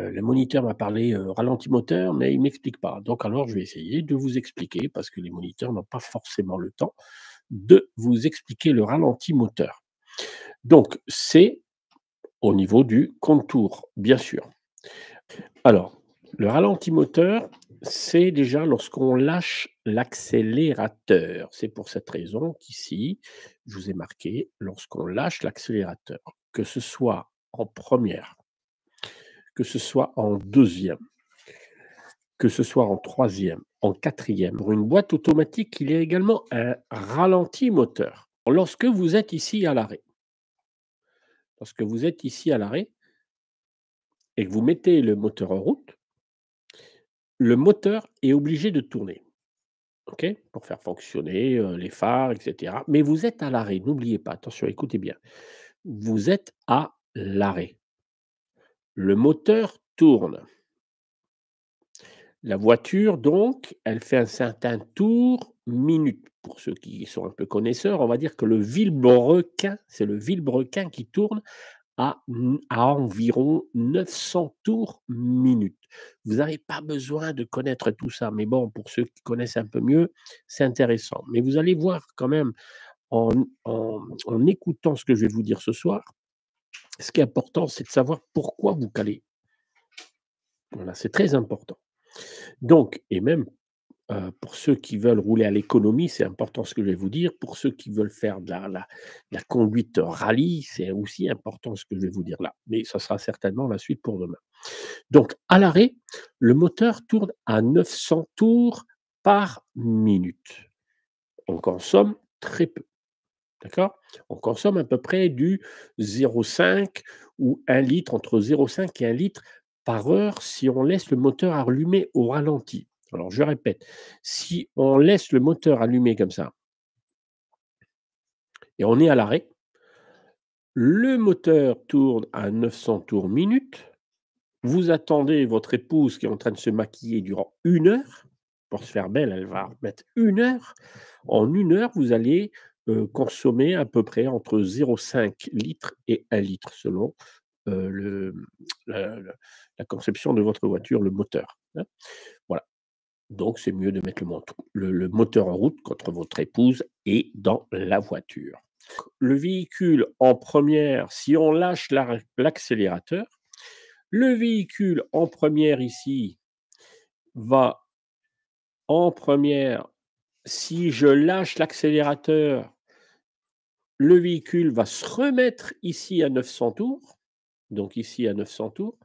Euh, le moniteur m'a parlé euh, ralenti moteur, mais il ne m'explique pas. Donc alors je vais essayer de vous expliquer, parce que les moniteurs n'ont pas forcément le temps, de vous expliquer le ralenti moteur. Donc c'est au niveau du contour, bien sûr. Alors, le ralenti moteur, c'est déjà lorsqu'on lâche l'accélérateur. C'est pour cette raison qu'ici, je vous ai marqué lorsqu'on lâche l'accélérateur, que ce soit en première que ce soit en deuxième, que ce soit en troisième, en quatrième. Pour une boîte automatique, il y a également un ralenti moteur. Lorsque vous êtes ici à l'arrêt, lorsque vous êtes ici à l'arrêt et que vous mettez le moteur en route, le moteur est obligé de tourner. pour faire fonctionner euh, les phares, etc. Mais vous êtes à l'arrêt, n'oubliez pas, attention, écoutez bien, vous êtes à l'arrêt. Le moteur tourne. La voiture, donc, elle fait un certain tour minute. Pour ceux qui sont un peu connaisseurs, on va dire que le vilebrequin, c'est le vilebrequin qui tourne à, environ 900 tours minute. Vous n'avez pas besoin de connaître tout ça, mais bon, pour ceux qui connaissent un peu mieux, c'est intéressant. Mais vous allez voir quand même, en écoutant ce que je vais vous dire ce soir, ce qui est important, c'est de savoir pourquoi vous calez. Voilà, c'est très important. Donc, et même euh, pour ceux qui veulent rouler à l'économie, c'est important ce que je vais vous dire. Pour ceux qui veulent faire de la, conduite rallye, c'est aussi important ce que je vais vous dire là. Mais ça sera certainement la suite pour demain. Donc, à l'arrêt, le moteur tourne à 900 tours par minute. On consomme très peu. D'accord On consomme à peu près du 0,5 ou 1 litre, entre 0,5 et 1 litre par heure si on laisse le moteur allumé au ralenti. Alors je répète, si on laisse le moteur allumé comme ça et on est à l'arrêt, le moteur tourne à 900 tours minute, vous attendez votre épouse qui est en train de se maquiller durant une heure, pour se faire belle, elle va mettre une heure, en une heure, vous allez euh, consommer à peu près entre 0,5 litres et 1 litre selon euh, le, la, conception de votre voiture, le moteur. Hein. Voilà. Donc, c'est mieux de mettre le, moteur, le, moteur en route contre votre épouse et dans la voiture. Le véhicule en première, si on lâche l'accélérateur, le véhicule en première ici va en première. Si je lâche l'accélérateur, le véhicule va se remettre ici à 900 tours, donc ici à 900 tours,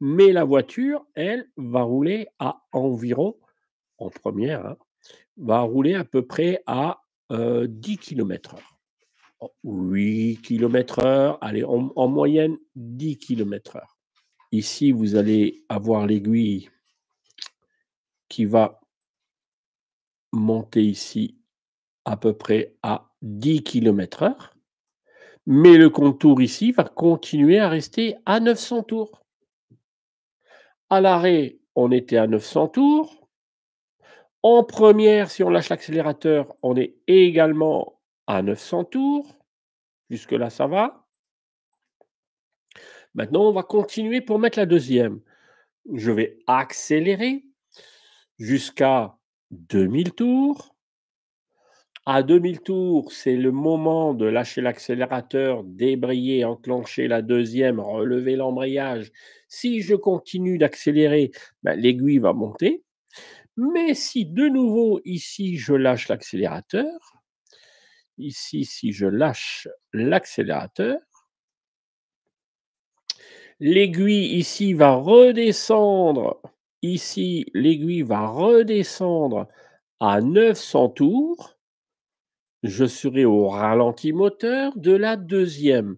mais la voiture, elle, va rouler à environ, en première, hein, va rouler à peu près à 10 euh, km heure. 8 km heure, allez, en, en moyenne 10 km heure. Ici, vous allez avoir l'aiguille qui va monter ici à peu près à 10 km heure, mais le contour ici va continuer à rester à 900 tours. À l'arrêt, on était à 900 tours. En première, si on lâche l'accélérateur, on est également à 900 tours. Jusque-là, ça va. Maintenant, on va continuer pour mettre la deuxième. Je vais accélérer jusqu'à 2000 tours. À 2000 tours, c'est le moment de lâcher l'accélérateur, débrayer, enclencher la deuxième, relever l'embrayage. Si je continue d'accélérer, ben, l'aiguille va monter. Mais si de nouveau, ici, je lâche l'accélérateur, ici, si je lâche l'accélérateur, l'aiguille ici va redescendre, ici, l'aiguille va redescendre à 900 tours je serai au ralenti moteur de la deuxième.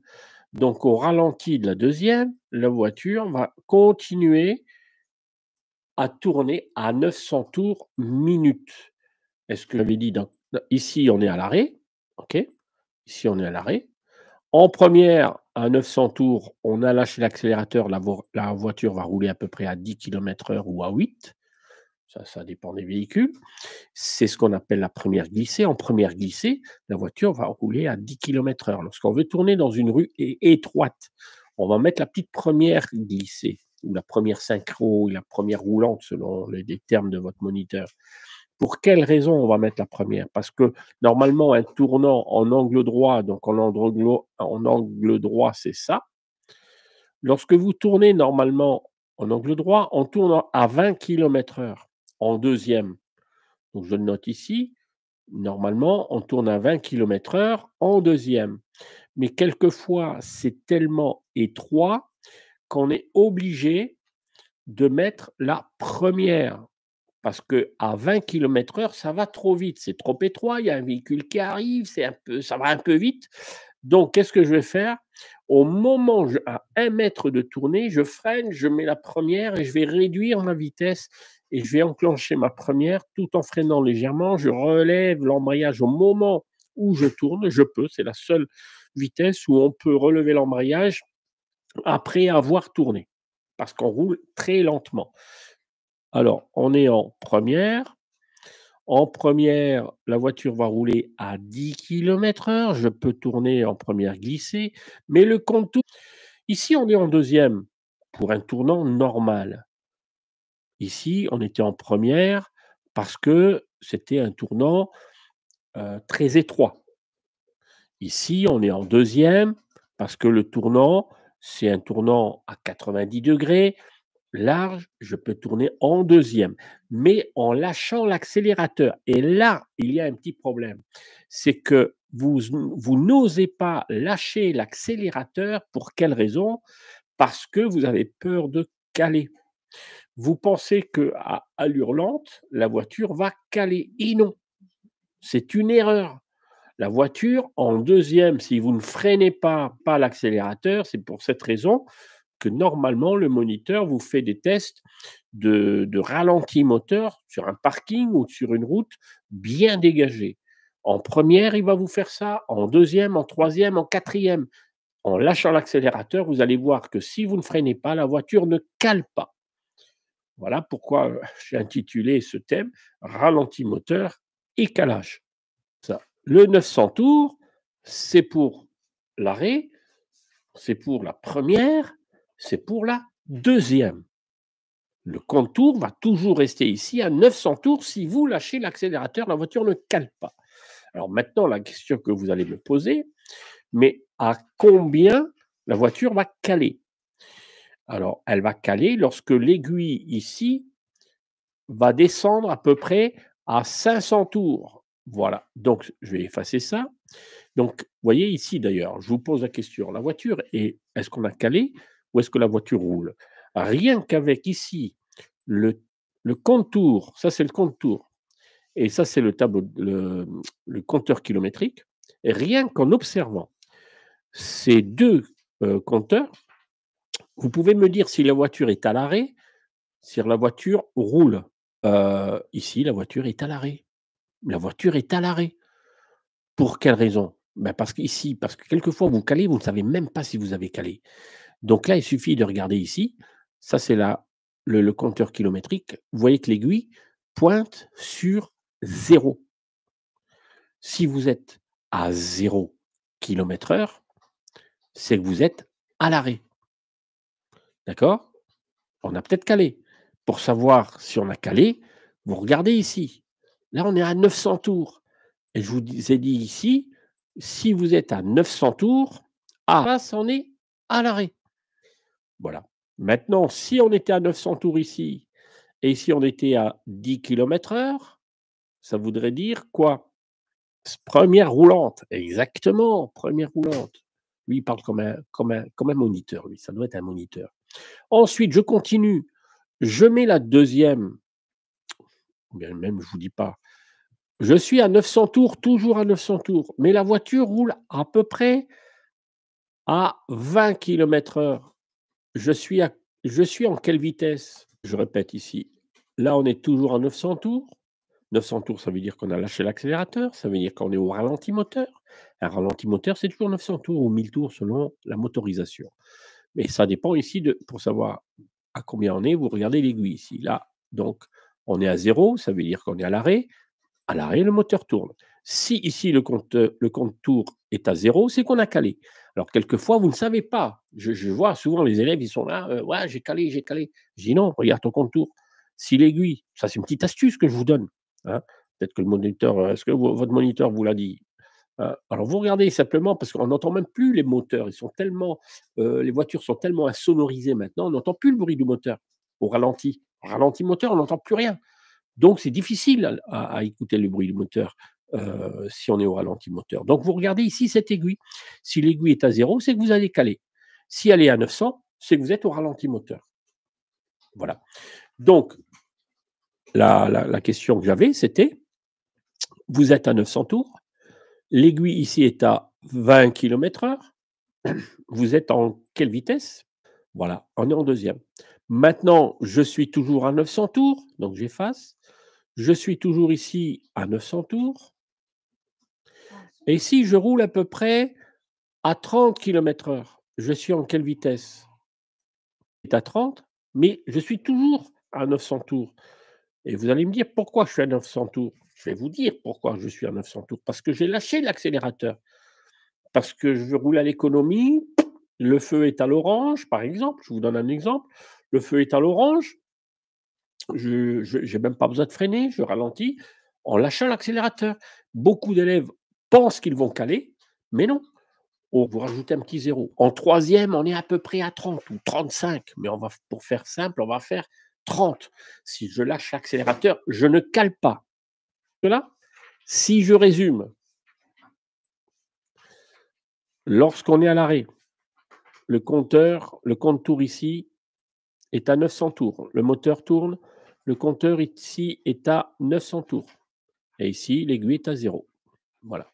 Donc au ralenti de la deuxième, la voiture va continuer à tourner à 900 tours minute. Est-ce que j'avais dit ici on est à l'arrêt, ok Ici on est à l'arrêt. En première, à 900 tours, on a lâché l'accélérateur, la, la, voiture va rouler à peu près à 10 km/h ou à 8 ça, dépend des véhicules, c'est ce qu'on appelle la première glissée. En première glissée, la voiture va rouler à 10 km heure. Lorsqu'on veut tourner dans une rue étroite, on va mettre la petite première glissée, ou la première synchro, ou la première roulante, selon les termes de votre moniteur. Pour quelle raison on va mettre la première Parce que normalement, un tournant en angle droit, donc en angle, en angle droit, c'est ça. Lorsque vous tournez normalement en angle droit, on tourne à 20 km/h en deuxième. Donc je le note ici. Normalement, on tourne à 20 km/h en deuxième. Mais quelquefois, c'est tellement étroit qu'on est obligé de mettre la première. Parce que à 20 km/h, ça va trop vite. C'est trop étroit. Il y a un véhicule qui arrive. C'est un peu, ça va un peu vite. Donc, qu'est-ce que je vais faire Au moment, à 1 mètre de tournée, je freine, je mets la première et je vais réduire ma vitesse et je vais enclencher ma première tout en freinant légèrement. Je relève l'embrayage au moment où je tourne. Je peux, c'est la seule vitesse où on peut relever l'embrayage après avoir tourné, parce qu'on roule très lentement. Alors, on est en première. En première, la voiture va rouler à 10 km/h. Je peux tourner en première glissée, mais le contour. Ici, on est en deuxième pour un tournant normal. Ici, on était en première parce que c'était un tournant euh, très étroit. Ici, on est en deuxième parce que le tournant, c'est un tournant à 90 degrés, large, je peux tourner en deuxième, mais en lâchant l'accélérateur. Et là, il y a un petit problème. C'est que vous, vous n'osez pas lâcher l'accélérateur. Pour quelle raison Parce que vous avez peur de caler vous pensez que à allure lente, la voiture va caler. Et non, c'est une erreur. La voiture, en deuxième, si vous ne freinez pas, pas l'accélérateur, c'est pour cette raison que normalement, le moniteur vous fait des tests de, de, ralenti moteur sur un parking ou sur une route bien dégagée. En première, il va vous faire ça, en deuxième, en troisième, en quatrième. En lâchant l'accélérateur, vous allez voir que si vous ne freinez pas, la voiture ne cale pas. Voilà pourquoi j'ai intitulé ce thème Ralenti moteur et calage. Ça. Le 900 tours, c'est pour l'arrêt, c'est pour la première, c'est pour la deuxième. Le contour va toujours rester ici à 900 tours si vous lâchez l'accélérateur, la voiture ne cale pas. Alors maintenant, la question que vous allez me poser, mais à combien la voiture va caler alors, elle va caler lorsque l'aiguille ici va descendre à peu près à 500 tours. Voilà. Donc, je vais effacer ça. Donc, vous voyez ici d'ailleurs, je vous pose la question, la voiture est, est-ce qu'on a calé ou est-ce que la voiture roule Rien qu'avec ici, le, contour, ça c'est le contour, et ça c'est le tableau, le, compteur kilométrique, rien qu'en observant ces deux euh, compteurs, vous pouvez me dire si la voiture est à l'arrêt, si la voiture roule. Euh, ici, la voiture est à l'arrêt. La voiture est à l'arrêt. Pour quelle raison ben, Parce qu'ici, parce que quelquefois vous calez, vous ne savez même pas si vous avez calé. Donc là, il suffit de regarder ici. Ça, c'est le, compteur kilométrique. Vous voyez que l'aiguille pointe sur zéro. Si vous êtes à 0 km heure, c'est que vous êtes à l'arrêt. D'accord On a peut-être calé. Pour savoir si on a calé, vous regardez ici. Là, on est à 900 tours. Et je vous ai dit ici, si vous êtes à 900 tours, ah, on est à l'arrêt. Voilà. Maintenant, si on était à 900 tours ici, et si on était à 10 km h ça voudrait dire quoi Première roulante, exactement, première roulante. Lui, il parle comme un, comme un, comme un moniteur, lui, ça doit être un moniteur. Ensuite, je continue. Je mets la deuxième. Bien même, je ne vous dis pas. Je suis à 900 tours, toujours à 900 tours, mais la voiture roule à peu près à 20 km/h. Je suis, à, je suis en quelle vitesse Je répète ici. Là, on est toujours à 900 tours. 900 tours, ça veut dire qu'on a lâché l'accélérateur, ça veut dire qu'on est au ralenti moteur. Un ralenti moteur, c'est toujours 900 tours ou 1000 tours selon la motorisation. Mais ça dépend ici de, pour savoir à combien on est, vous regardez l'aiguille ici. Là, donc, on est à zéro, ça veut dire qu'on est à l'arrêt. À l'arrêt, le moteur tourne. Si ici le, compte, le contour est à zéro, c'est qu'on a calé. Alors, quelquefois, vous ne savez pas. Je, vois souvent les élèves, ils sont là, euh, ouais, j'ai calé, j'ai calé. Je dis non, regarde ton contour. Si l'aiguille, ça c'est une petite astuce que je vous donne. Hein. Peut-être que le moniteur, euh, est-ce que votre moniteur vous l'a dit euh, alors vous regardez simplement, parce qu'on n'entend même plus les moteurs, ils sont tellement, euh, les voitures sont tellement insonorisées maintenant, on n'entend plus le bruit du moteur au ralenti. Au ralenti moteur, on n'entend plus rien. Donc c'est difficile à, écouter le bruit du moteur euh, si on est au ralenti moteur. Donc vous regardez ici cette aiguille. Si l'aiguille est à zéro, c'est que vous allez caler. Si elle est à 900, c'est que vous êtes au ralenti moteur. Voilà. Donc la, la question que j'avais, c'était, vous êtes à 900 tours, L'aiguille ici est à 20 km/h. Vous êtes en quelle vitesse Voilà, on est en deuxième. Maintenant, je suis toujours à 900 tours, donc j'efface. Je suis toujours ici à 900 tours. Et si je roule à peu près à 30 km/h, je suis en quelle vitesse C'est à 30, mais je suis toujours à 900 tours. Et vous allez me dire pourquoi je suis à 900 tours je vais vous dire pourquoi je suis à 900 tours. Parce que j'ai lâché l'accélérateur. Parce que je roule à l'économie. Le feu est à l'orange, par exemple. Je vous donne un exemple. Le feu est à l'orange. Je n'ai même pas besoin de freiner. Je ralentis en lâchant l'accélérateur. Beaucoup d'élèves pensent qu'ils vont caler, mais non. On oh, vous rajoutez un petit zéro. En troisième, on est à peu près à 30 ou 35, mais on va, pour faire simple, on va faire 30. Si je lâche l'accélérateur, je ne cale pas là si je résume, lorsqu'on est à l'arrêt, le compteur, le compte tour ici est à 900 tours. Le moteur tourne, le compteur ici est à 900 tours. Et ici, l'aiguille est à 0. Voilà.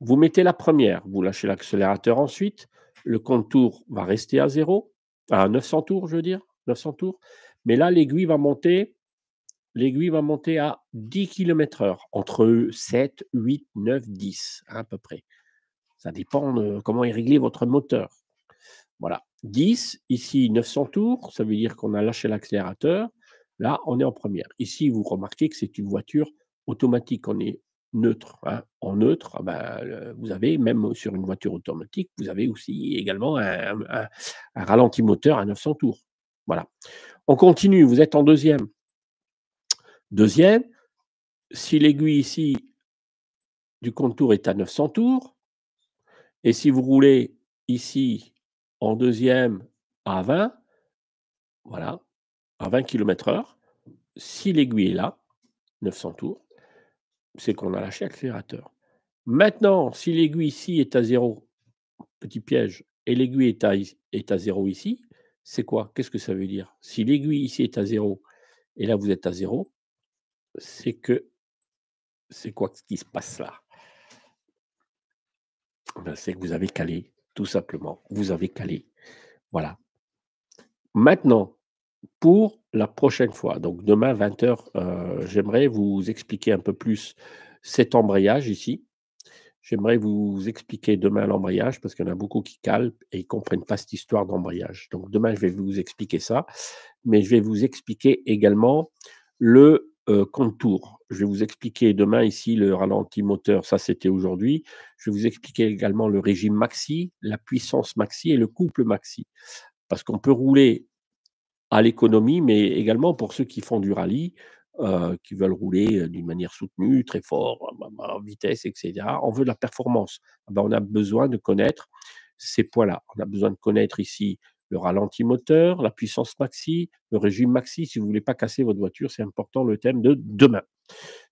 Vous mettez la première, vous lâchez l'accélérateur ensuite, le compte tour va rester à 0, à 900 tours, je veux dire, 900 tours. Mais là, l'aiguille va monter l'aiguille va monter à 10 km heure, entre 7, 8, 9, 10 à peu près. Ça dépend de comment est réglé votre moteur. Voilà. 10, ici 900 tours, ça veut dire qu'on a lâché l'accélérateur. Là, on est en première. Ici, vous remarquez que c'est une voiture automatique, on est neutre. Hein. En neutre, ah ben, vous avez, même sur une voiture automatique, vous avez aussi également un ralenti moteur à 900 tours. Voilà. On continue, vous êtes en deuxième. Deuxième, si l'aiguille ici du contour est à 900 tours, et si vous roulez ici en deuxième à 20, voilà, à 20 km heure, si l'aiguille est là, 900 tours, c'est qu'on a lâché l'accélérateur. Maintenant, si l'aiguille ici est à 0, petit piège, et l'aiguille est à, est à 0 ici, c'est quoi Qu'est-ce que ça veut dire Si l'aiguille ici est à 0, et là vous êtes à 0, c'est que c'est quoi ce qui se passe là ben, C'est que vous avez calé, tout simplement. Vous avez calé. Voilà. Maintenant, pour la prochaine fois, donc demain 20h, euh, j'aimerais vous expliquer un peu plus cet embrayage ici. J'aimerais vous expliquer demain l'embrayage parce qu'il y en a beaucoup qui calent et ils ne comprennent pas cette histoire d'embrayage. Donc demain, je vais vous expliquer ça, mais je vais vous expliquer également le euh, contour. Je vais vous expliquer demain ici le ralenti moteur, ça c'était aujourd'hui. Je vais vous expliquer également le régime maxi, la puissance maxi et le couple maxi. Parce qu'on peut rouler à l'économie, mais également pour ceux qui font du rallye, euh, qui veulent rouler euh, d'une manière soutenue, très fort, à vitesse, etc. On veut de la performance. Ah ben, on a besoin de connaître ces poids-là. On a besoin de connaître ici le ralenti moteur, la puissance maxi, le régime maxi. Si vous voulez pas casser votre voiture, c'est important le thème de demain.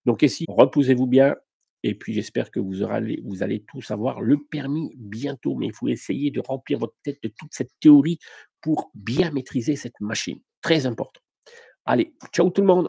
Donc ici, reposez-vous bien. Et puis j'espère que vous, aurez, vous allez tous avoir le permis bientôt, mais il faut essayer de remplir votre tête de toute cette théorie pour bien maîtriser cette machine. Très important. Allez, ciao tout le monde